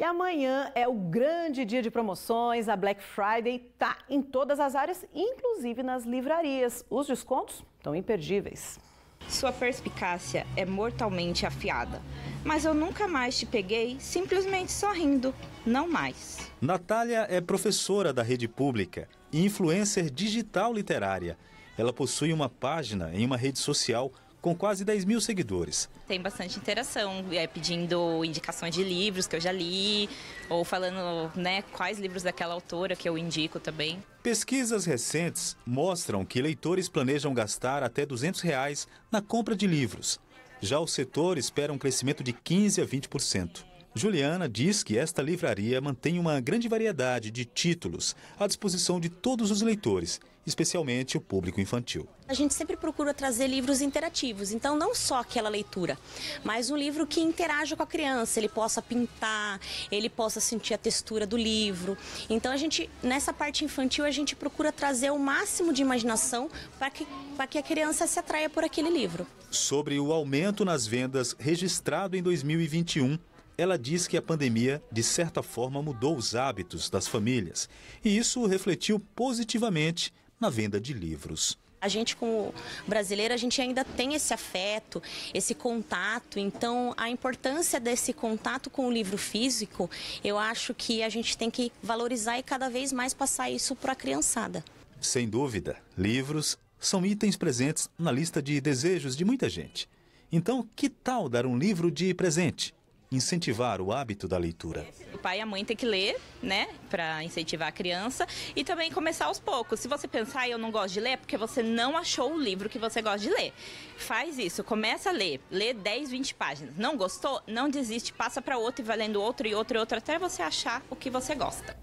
E amanhã é o grande dia de promoções, a Black Friday tá em todas as áreas, inclusive nas livrarias. Os descontos estão imperdíveis. Sua perspicácia é mortalmente afiada. Mas eu nunca mais te peguei simplesmente sorrindo, não mais. Natália é professora da rede pública e influencer digital literária. Ela possui uma página em uma rede social com quase 10 mil seguidores. Tem bastante interação, é, pedindo indicações de livros que eu já li, ou falando né, quais livros daquela autora que eu indico também. Pesquisas recentes mostram que leitores planejam gastar até R$ 200 reais na compra de livros. Já o setor espera um crescimento de 15 a 20%. Juliana diz que esta livraria mantém uma grande variedade de títulos à disposição de todos os leitores, especialmente o público infantil. A gente sempre procura trazer livros interativos, então não só aquela leitura, mas um livro que interaja com a criança, ele possa pintar, ele possa sentir a textura do livro. Então a gente, nessa parte infantil, a gente procura trazer o máximo de imaginação para que, para que a criança se atraia por aquele livro. Sobre o aumento nas vendas registrado em 2021, ela diz que a pandemia, de certa forma, mudou os hábitos das famílias e isso refletiu positivamente na venda de livros. A gente, como brasileira, a gente ainda tem esse afeto, esse contato. Então, a importância desse contato com o livro físico, eu acho que a gente tem que valorizar e cada vez mais passar isso para a criançada. Sem dúvida, livros são itens presentes na lista de desejos de muita gente. Então, que tal dar um livro de presente? incentivar o hábito da leitura. O pai e a mãe têm que ler, né, para incentivar a criança e também começar aos poucos. Se você pensar, eu não gosto de ler, é porque você não achou o livro que você gosta de ler. Faz isso, começa a ler, lê 10, 20 páginas. Não gostou? Não desiste, passa para outro e vai lendo outro e outro e outro até você achar o que você gosta.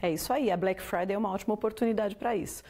É isso aí, a Black Friday é uma ótima oportunidade para isso.